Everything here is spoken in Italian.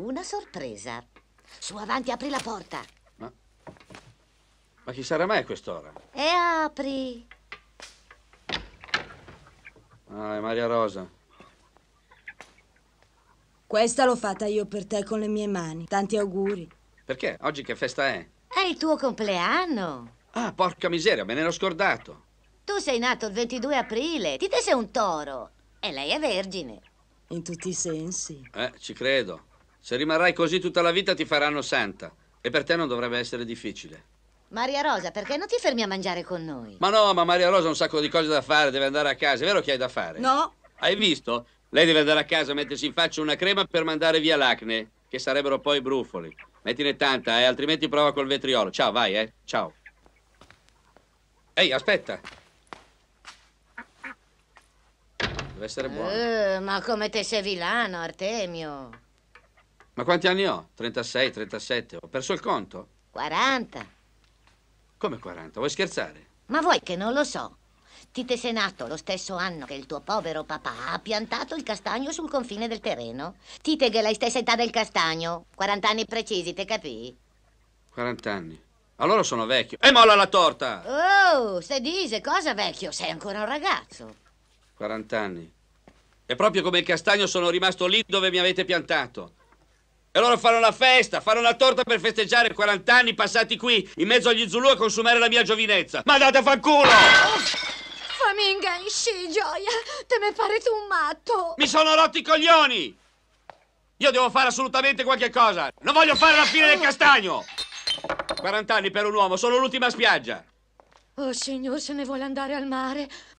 Una sorpresa. Su, avanti, apri la porta. Ma, ma chi sarà mai a quest'ora? E apri. Ah, è Maria Rosa. Questa l'ho fatta io per te con le mie mani. Tanti auguri. Perché? Oggi che festa è? È il tuo compleanno. Ah, porca miseria, me ne ero scordato. Tu sei nato il 22 aprile, ti te sei un toro e lei è vergine. In tutti i sensi. Eh, ci credo. Se rimarrai così tutta la vita ti faranno santa e per te non dovrebbe essere difficile. Maria Rosa, perché non ti fermi a mangiare con noi? Ma no, ma Maria Rosa ha un sacco di cose da fare, deve andare a casa. È vero che hai da fare? No. Hai visto? Lei deve andare a casa a mettersi in faccia una crema per mandare via l'acne, che sarebbero poi brufoli. Mettine tanta, eh, altrimenti prova col vetriolo. Ciao, vai, eh. Ciao. Ehi, aspetta. Deve essere buono. Uh, ma come te sei vilano, Artemio? Ma quanti anni ho? 36, 37? Ho perso il conto? 40. Come 40? Vuoi scherzare? Ma vuoi che non lo so? Ti sei nato lo stesso anno che il tuo povero papà ha piantato il castagno sul confine del terreno. Tite che la stessa età del castagno. 40 anni precisi, te capì? 40 anni. Allora sono vecchio. E molla la torta! Oh, se dice cosa vecchio, sei ancora un ragazzo. 40 anni. E proprio come il castagno sono rimasto lì dove mi avete piantato. E loro fanno la festa, fanno la torta per festeggiare 40 anni passati qui, in mezzo agli Zulu a consumare la mia giovinezza. Ma andate a fanculo! Faminga in sci, gioia! Te me tu un matto! Mi sono rotti i coglioni! Io devo fare assolutamente qualche cosa! Non voglio fare la fine del castagno! 40 anni per un uomo, sono l'ultima spiaggia! Oh, signor, se ne vuole andare al mare,